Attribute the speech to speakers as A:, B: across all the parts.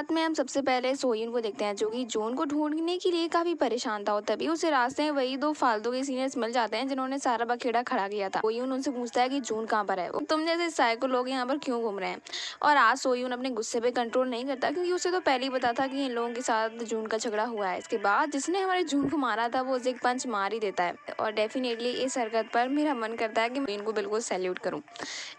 A: साथ में हम सबसे पहले सोयन को देखते हैं जो कि जोन को ढूंढने के लिए काफी परेशान था और तभी उसे रास्ते में वही दो फालतू के सीनियर्स मिल जाते हैं जिन्होंने सारा बखेड़ा खड़ा किया था सोयून उनसे पूछता है कि जोन कहाँ पर है तुम जैसे साइको लोग यहाँ पर क्यों घूम रहे हैं और आज सोयून अपने गुस्से पे कंट्रोल नहीं करता क्योंकि उसे तो पहले ही पता था कि इन लोगों के साथ जून का झगड़ा हुआ है इसके बाद जिसने हमारे जून को मारा था वो उसे एक पंच मार ही देता है और डेफिनेटली इस हरकत पर मेरा मन करता है कि मैं इनको बिल्कुल सैल्यूट करूँ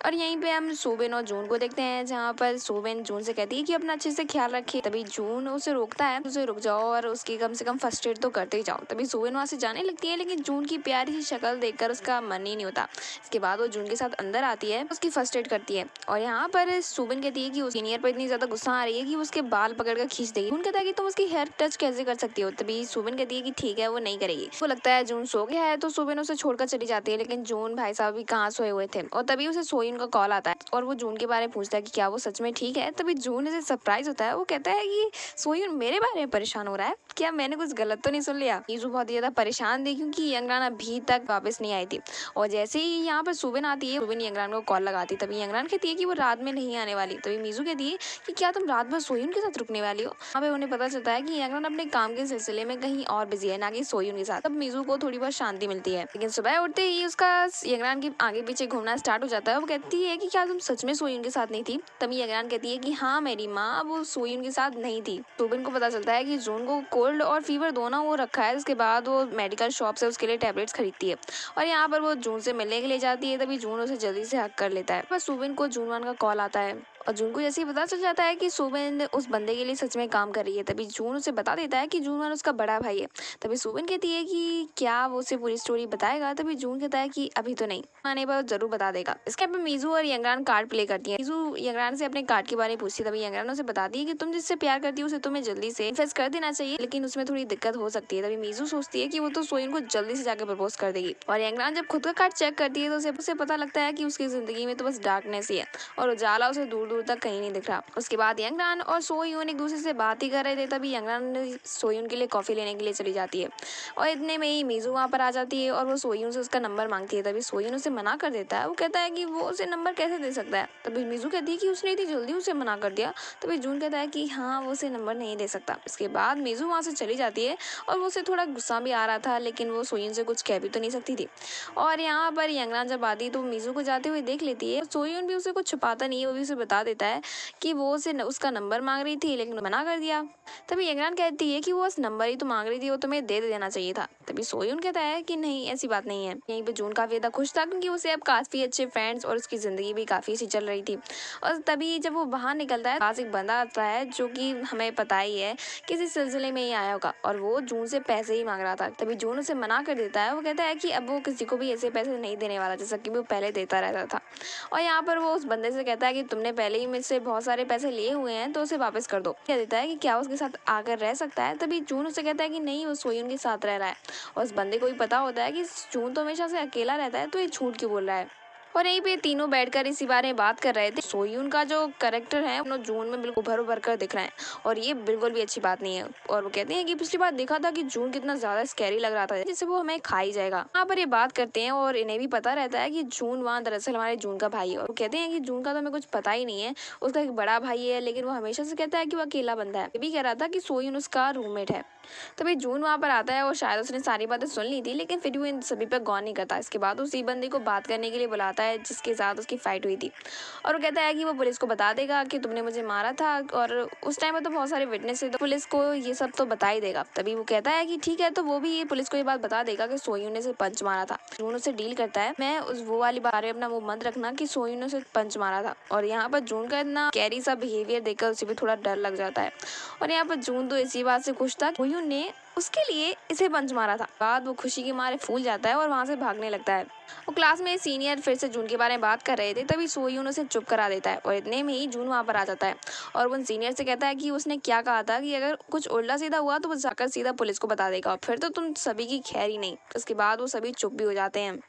A: और यहीं पर हम सोबेन और जून को देखते हैं जहाँ पर सोबेन जून से कहती है कि अपना अच्छे से ख्याल ख्याल रखिए तभी जून उसे रोकता है उसे रुक जाओ और उसकी कम से कम फर्स्ट एड तो करते ही जाओ तभी सुबह वहाँ से जाने लगती है लेकिन जून की प्यारी सी शक्ल देखकर उसका मन ही नहीं होता इसके बाद वो जून के साथ अंदर आती है उसकी फर्स्ट एड करती है और यहाँ पर सुबिन कहती है कि उस सीनियर पर इतनी ज्यादा गुस्सा आ रही है कि उसके बाल पकड़ कर खींच देगी जून कहता है कि तुम उसकी हेयर टच कैसे कर सकती हो तभी सुबिन कहती है कि ठीक है वो नहीं करेगी वो लगता है जून सो गया है तो सुबिन उसे छोड़कर चली जाती है लेकिन जून भाई साहब भी कहाँ सोए हुए थे और तभी उसे सोई उनका कॉल आता है और वो जून के बारे में पूछता है कि क्या वो सच में ठीक है तभी जून इसे सरप्राइज होता है वो कहता है कि सोयून मेरे बारे में परेशान हो रहा है क्या मैंने कुछ गलत तो नहीं सुन लिया ईजू बहुत ही ज़्यादा परेशान थी क्योंकि यंगरान अभी तक वापस नहीं आई थी और जैसे ही यहाँ पर सुबिन आती है सुबिन यंगरान को कॉल लगाती तभी यंगरान कहती है कि वो रात में नहीं आने वाली तभी मीजू कहती है कि क्या तुम रात भर सोयून के साथ रुकने वाली हो वहाँ पे उन्हें पता चलता है कि यंगरान अपने काम के सिलसिले में कहीं और बिजी है ना कि सोयून के साथ तब मीजू को थोड़ी बहुत शांति मिलती है लेकिन सुबह उठते ही उसका यंगरान के आगे पीछे घूमना स्टार्ट हो जाता है वो कहती है कि क्या तुम सच में सोयून के साथ नहीं थी तभी यंगरान कहती है कि हाँ मेरी माँ अब वो कोई के साथ नहीं थी रूबिन तो को पता चलता है कि जून को कोल्ड और फीवर दोनों वो रखा है इसके बाद वो मेडिकल शॉप से उसके लिए टेबलेट्स खरीदती है और यहाँ पर वो जून से मिलने के लिए जाती है तभी जून उसे जल्दी से हक कर लेता है बस सुबिन को जून वन का कॉल आता है और जून को जैसे ही पता चल जाता है कि सुबिन उस बंदे के लिए सच में काम कर रही है तभी जून उसे बता देता है कि जून वन उसका बड़ा भाई है तभी सुबिन कहती है कि क्या वो उसे पूरी स्टोरी बताएगा तभी जून कहता है कि अभी तो नहीं आने पर जरूर बता देगा इसके बाद मीजू और यंगरान कार्ड प्ले करती है मीजू यंगरान से अपने कार्ड के बारे में पूछती है तभी यंगरान उसे बताती है कि तुम जिससे प्यार करती हो उसे तुम्हें जल्दी से फेस कर देना चाहिए लेकिन उसमें थोड़ी दिक्कत हो सकती है तभी मीजू सोचती है कि वो तो सोइन को जल्दी से जाकर प्रपोज कर देगी और यंगरान जब खुद का कार्ड चेक करती है तो उसे पता लगता है कि उसकी जिंदगी में तो बस डार्कनेस ही है और उजाला उसे दूर दूर तक कहीं नहीं दिख रहा उसके बाद यंगरान और सोयून एक दूसरे से बात ही कर रहे थे तभी यंगरान सोयून के लिए कॉफ़ी लेने के लिए चली जाती है और इतने में ही मीज़ू वहाँ पर आ जाती है और वो सोयून से उसका नंबर मांगती है तभी सोयून उसे मना कर देता है वो कहता है कि वो उसे नंबर कैसे दे सकता है तभी मीज़ू कहती है कि उसने इतनी जल्दी उसे मना कर दिया तभी जून कहता है कि हाँ वो उसे नंबर नहीं दे सकता इसके बाद मीज़ू वहाँ से चली जाती है और वो उसे थोड़ा गुस्सा भी आ रहा था लेकिन वो सोयून से कुछ कह भी तो नहीं सकती थी और यहाँ पर यंगरान जब आती तो मीज़ू को जाते हुए देख लेती है सोयून भी उसे कुछ छुपाता नहीं है वो भी उसे बता बता देता है कि वो उसे उसका नंबर मांग रही थी लेकिन मना कर दिया तभी यगरान कहती है कि वो बस नंबर ही तो मांग रही थी वो तुम्हें दे देना चाहिए था तभी सोयून कहता है कि नहीं ऐसी बात नहीं है यहीं पर जून काफ़ी ज़्यादा खुश था क्योंकि उसे अब काफ़ी अच्छे फ्रेंड्स और उसकी ज़िंदगी भी काफ़ी अच्छी चल रही थी और तभी जब वो बाहर निकलता है पास एक बंदा आता है जो कि हमें पता ही है किसी सिलसिले में ही आया होगा और वो जून से पैसे ही मांग रहा था तभी जून उसे मना कर देता है वो कहता है कि अब वो किसी को भी ऐसे पैसे नहीं देने वाला जैसा कि वो पहले देता रहता था और यहाँ पर वो उस बंदे से कहता है कि तुमने पहले पहले ही मुझसे बहुत सारे पैसे लिए हुए हैं तो उसे वापस कर दो कह देता है कि क्या उसके साथ आकर रह सकता है तभी चून उसे कहता है कि नहीं वो सोई उनके साथ रह रहा है और उस बंदे को भी पता होता है कि चून तो हमेशा से अकेला रहता है तो ये झूठ क्यों बोल रहा है और यहीं पे तीनों बैठकर इसी बारे में बात कर रहे थे सोयून का जो करेक्टर है वो जून में बिल्कुल उभर उभर कर दिख रहा है और ये बिल्कुल भी अच्छी बात नहीं है और वो कहते हैं कि पिछली बार देखा था कि जून कितना ज्यादा स्कैरी लग रहा था जिससे वो हमें खा ही जाएगा यहाँ पर ये बात करते हैं और इन्हें भी पता रहता है की जून वहाँ दरअसल हमारे जून का भाई है और कहते हैं की जून का तो हमें कुछ पता ही नहीं है उसका एक बड़ा भाई है लेकिन वो हमेशा से कहता है की वो अकेला बंदा है भी कह रहा था की सोयून उसका रूममेट है तो भाई जून वहाँ पर आता है और शायद उसने सारी बातें सुन ली थी लेकिन फिर भी इन सभी पर गौर नहीं करता इसके बाद उसी बंदे को बात करने के लिए बुलाता है जिसके साथ उसकी फ़ाइट हुई थी और वो कहता है कि वो पुलिस को बता देगा कि तुमने मुझे मारा था और उस टाइम पर तो बहुत सारे विटनेस थे तो पुलिस को ये सब तो बता ही देगा तभी वो कहता है कि ठीक है तो वो भी ये पुलिस को ये बात बता देगा कि सोयू ने से पंच मारा था जून उसे डील करता है मैं उस वो वाली बारे में अपना वो मत रखना कि सोयू ने उसे पंच मारा था और यहाँ पर जून का इतना कैरी सा बिहेवियर देखकर उसे भी थोड़ा डर लग जाता है और यहाँ पर जून तो इसी बात से खुश था सोयू राजू ने उसके लिए इसे पंच मारा था बाद वो खुशी के मारे फूल जाता है और वहाँ से भागने लगता है वो क्लास में सीनियर फिर से जून के बारे में बात कर रहे थे तभी सोयून उसे चुप करा देता है और इतने में ही जून वहाँ पर आ जाता है और उन सीनियर से कहता है कि उसने क्या कहा था कि अगर कुछ उल्टा सीधा हुआ तो वो जाकर सीधा पुलिस को बता देगा फिर तो तुम सभी की खैर ही नहीं उसके बाद वो सभी चुप भी हो जाते हैं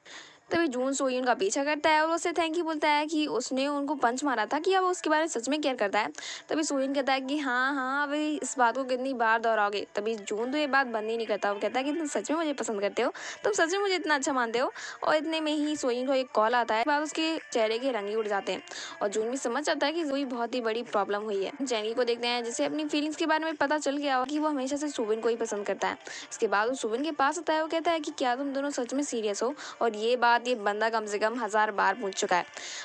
A: तभी जून सोई का पीछा करता है और उससे थैंक यू बोलता है कि उसने उनको पंच मारा था कि अब उसके बारे में सच में केयर करता है तभी सोयन कहता है कि हाँ हाँ अभी इस बात को कितनी बार दोहराओगे तभी जून तो ये बात बंद ही नहीं करता वो कहता है कि तुम सच में मुझे पसंद करते हो तुम सच में मुझे इतना अच्छा मानते हो और इतने में ही सोइन को एक कॉल आता है बाद उसके चेहरे के रंग ही उड़ जाते हैं और जून भी समझ जाता है कि कोई बहुत ही बड़ी प्रॉब्लम हुई है जैनी को देखते हैं जिसे अपनी फीलिंग्स के बारे में पता चल गया हो कि वो हमेशा से सुबिन को ही पसंद करता है इसके बाद वो सुबिन के पास आता है वो कहता है कि क्या तुम दोनों सच में सीरियस हो और ये बात साथ ये बंदा कम से कम हज़ार बार पूछ चुका है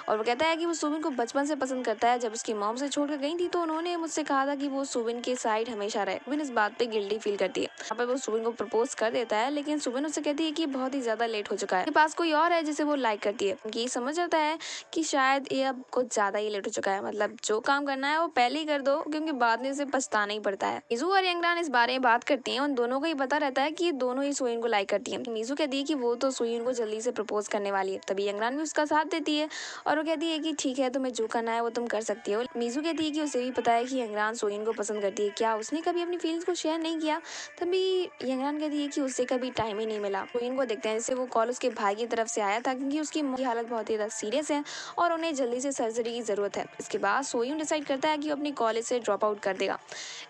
A: और वो कहता है कि वो सुबिन को बचपन से पसंद करता है जब उसकी मॉम से छोड़कर गई थी तो उन्होंने मुझसे कहा था कि वो सुबिन के साइड हमेशा रहे सुबिन इस बात पर गिल्टी फील करती है यहाँ पर वो सुबिन को प्रपोज कर देता है लेकिन सुबिन उसे कहती है कि बहुत ही ज़्यादा लेट हो चुका है उनके पास कोई और है जिसे वो लाइक करती है कि समझ जाता है कि शायद ये अब कुछ ज़्यादा ही लेट हो चुका है मतलब जो काम करना है वो पहले ही कर दो क्योंकि बाद में उसे पछताना ही पड़ता है इजू और यंगरान इस बारे में बात करती है उन दोनों को ही पता रहता है कि दोनों ही सोइन को लाइक करती है मीजू कहती है कि वो तो सोइन को जल्दी से प्रपोज प्रपोज करने वाली है तभी यंगरान भी उसका साथ देती है और वो कहती है कि ठीक है तुम्हें जो करना है वो तुम कर सकती हो मीजू कहती है कि उसे भी पता है कि यंगरान सोइन को पसंद करती है क्या उसने कभी अपनी फीलिंग्स को शेयर नहीं किया तभी यंगरान कहती है कि उससे कभी टाइम ही नहीं मिला सोइन को देखते हैं जैसे वो कॉल उसके भाई की तरफ से आया था क्योंकि उसकी हालत बहुत ही ज़्यादा सीरियस है और उन्हें जल्दी से सर्जरी की ज़रूरत है इसके बाद सोइन डिसाइड करता है कि वो अपनी कॉलेज से ड्रॉप आउट कर देगा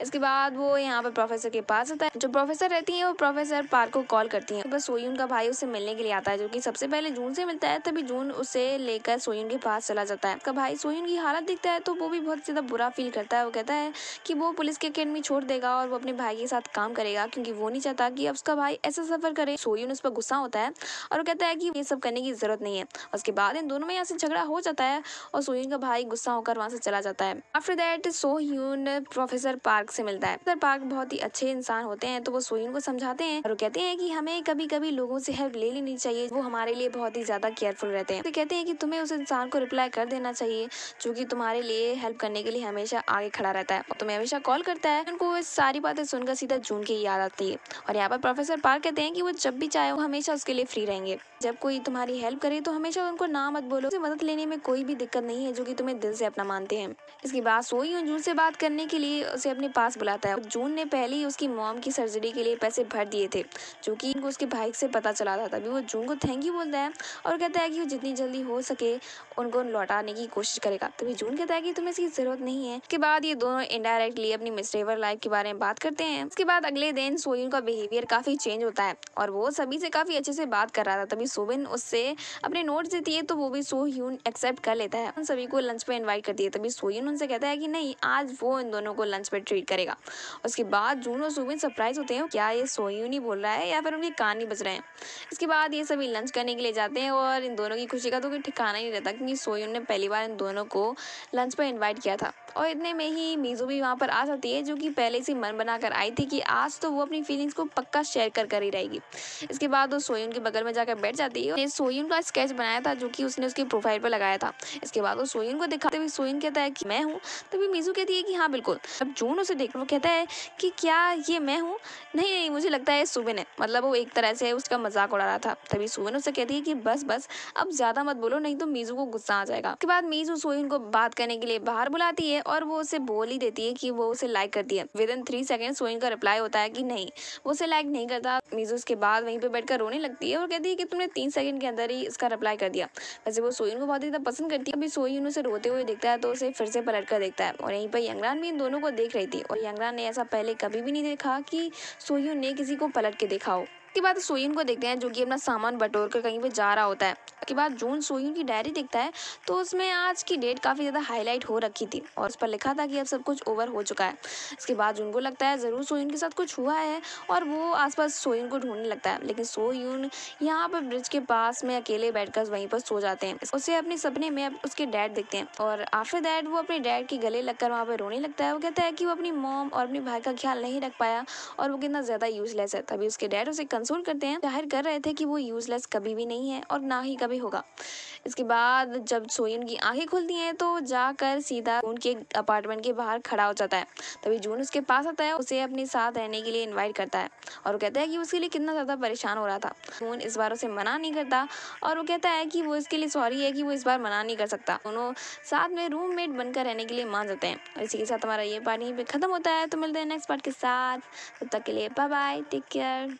A: इसके बाद वो यहाँ पर प्रोफेसर के पास आता है जो प्रोफेसर रहती हैं वो प्रोफेसर पार्क को कॉल करती हैं तो बस सोइन का भाई उसे मिलने के लिए आता है जो कि सबसे पहले पहले जून से मिलता है तभी जून उसे लेकर सोयून के पास चला जाता है उसका भाई सोयुन की हालत दिखता है तो वो भी बहुत ज़्यादा बुरा फील करता है वो कहता है कि वो पुलिस की अकेडमी छोड़ देगा और वो अपने भाई के साथ काम करेगा क्योंकि वो नहीं चाहता कि अब उसका भाई ऐसा सफ़र करे सोयुन उस पर गुस्सा होता है और वो कहता है कि ये सब करने की ज़रूरत नहीं है उसके बाद इन दोनों में यहाँ से झगड़ा हो जाता है और सोयुन का भाई गुस्सा होकर वहाँ से चला जाता है after that Sohan professor Park से मिलता है प्रोफेसर पार्क बहुत ही अच्छे इंसान होते हैं तो वो सोयुन को समझाते हैं और कहते हैं कि हमें कभी कभी लोगों से हेल्प ले लेनी चाहिए वो हमारे लिए लिए बहुत ही ज़्यादा केयरफुल रहते हैं तो कहते हैं कि तुम्हें उस इंसान को रिप्लाई कर देना चाहिए जो कि तुम्हारे लिए हेल्प करने के लिए हमेशा आगे खड़ा रहता है और तुम्हें हमेशा कॉल करता है उनको सारी बातें सुनकर सीधा जून की याद आती है और यहाँ पर प्रोफेसर पार्क कहते हैं कि वो जब भी चाहे वो हमेशा उसके लिए फ्री रहेंगे जब कोई तुम्हारी हेल्प करे तो हमेशा उनको ना मत बोलो उसे मदद लेने में कोई भी दिक्कत नहीं है जो कि तुम्हें दिल से अपना मानते हैं इसके बाद सोई जून से बात करने के लिए उसे अपने पास बुलाता है जून ने पहले ही उसकी मॉम की सर्जरी के लिए पैसे भर दिए थे जो कि उनको उसके भाई से पता चला था तभी वो जून को थैंक यू बोलता करता है और कहता है कि वो जितनी जल्दी हो सके उनको लौटाने की कोशिश करेगा तभी जून कहता है कि तुम्हें इसकी जरूरत नहीं है इसके बाद ये दोनों इनडायरेक्टली अपनी मिसरेवर लाइफ के बारे में बात करते हैं इसके बाद अगले दिन सोयिन का बिहेवियर काफी चेंज होता है और वो सभी से काफी अच्छे से बात कर रहा था तभी सोबिन उससे अपने नोट देती है तो वो भी सो ह्यून एक्सेप्ट कर लेता है उन सभी को लंच पे इनवाइट करती है तभी सोयिन उनसे कहता है कि नहीं आज वो इन दोनों को लंच पे ट्रीट करेगा उसके बाद जून और सोबिन सरप्राइज होते हैं क्या ये सोयून ही बोल रहा है या फिर उनके कान ही बज रहे हैं इसके बाद ये सभी लंच करने के लिए ले जाते हैं और इन दोनों की खुशी का तो कोई ठिकाना ही नहीं रहता क्योंकि सोयून ने पहली बार इन दोनों को लंच पर इन्वाइट किया था और इतने में ही मीज़ो भी वहाँ पर आ जाती है जो कि पहले से मन बना कर आई थी कि आज तो वो अपनी फीलिंग्स को पक्का शेयर कर कर ही रहेगी इसके बाद वो सोयून के बगल में जाकर बैठ जाती है और सोयून का स्केच बनाया था जो कि उसने उसकी प्रोफाइल पर लगाया था इसके बाद वो सोयून को दिखाते हुए सोयून कहता है कि मैं हूँ तभी मीजू कहती है कि हाँ बिल्कुल अब जून उसे देख वो कहता है कि क्या ये मैं हूँ नहीं मुझे लगता है सुबिन है मतलब वो एक तरह से उसका मजाक उड़ा रहा था तभी सुबिन उसे कहती है कि बस बस अब ज़्यादा मत बोलो नहीं तो मीजू को गुस्सा आ जाएगा उसके बाद मीजू सोहिन को बात करने के लिए बाहर बुलाती है और वो उसे बोल ही देती है की वो उसे लाइक करती है within three second Sohin का रिप्लाई होता है की नहीं वो उसे लाइक नहीं करता मीजू उसके बाद वहीं पर बैठकर रोने लगती है और कहती है कि तुमने तीन सेकंड के अंदर ही इसका रिप्लाई कर दिया वैसे वो सोहिन को बहुत ज़्यादा पसंद करती है अभी सोहिन उसे रोते हुए देखता है तो उसे फिर से पलट कर देखता है और यहीं पर यंगरान भी इन दोनों को देख रही थी और यंगरान ने ऐसा पहले कभी भी नहीं देखा कि सोहिन ने किसी को पलट के दिखाओ के बाद सोयन को देखते हैं जो कि अपना सामान बटोर कर कहीं पे जा रहा होता है के बाद जून सोयन की डायरी देखता है तो उसमें आज की डेट काफ़ी ज़्यादा हाईलाइट हो रखी थी और उस पर लिखा था कि अब सब कुछ ओवर हो चुका है इसके बाद जून को लगता है ज़रूर सोयन के साथ कुछ हुआ है और वो आसपास सोयन को ढूंढने लगता है लेकिन सोयन यहाँ पर ब्रिज के पास में अकेले बैठकर वहीं पर सो जाते हैं उसे अपने सपने में उसके डैड देखते हैं और आफ्टर डैड वो अपने डैड के गले लगकर वहाँ पर रोने लगता है वो कहता है कि वो अपनी मोम और अपने भाई का ख्याल नहीं रख पाया और वो कितना ज़्यादा यूजलेस है तभी उसके डैड उसे कंसोल करते हैं जाहिर कर रहे थे कि वो यूज़लेस कभी भी नहीं है और ना ही कभी होगा इसके बाद जब सोयन की आंखें खुलती हैं तो जाकर सीधा उनके अपार्टमेंट के बाहर खड़ा हो जाता है तभी जून उसके पास आता है उसे अपने साथ रहने के लिए इन्वाइट करता है और वो कहता है कि उसके लिए कितना ज़्यादा परेशान हो रहा था जून इस बार उसे मना नहीं करता और वो कहता है कि वो इसके लिए सॉरी है कि वो इस बार मना नहीं कर सकता दोनों साथ में रूम बनकर रहने के लिए मान जाते हैं और इसी के साथ हमारा ये पार्ट यहीं पर ख़त्म होता है तो मिलते हैं नेक्स्ट पार्ट के साथ तब तक के लिए बाय बाय टेक केयर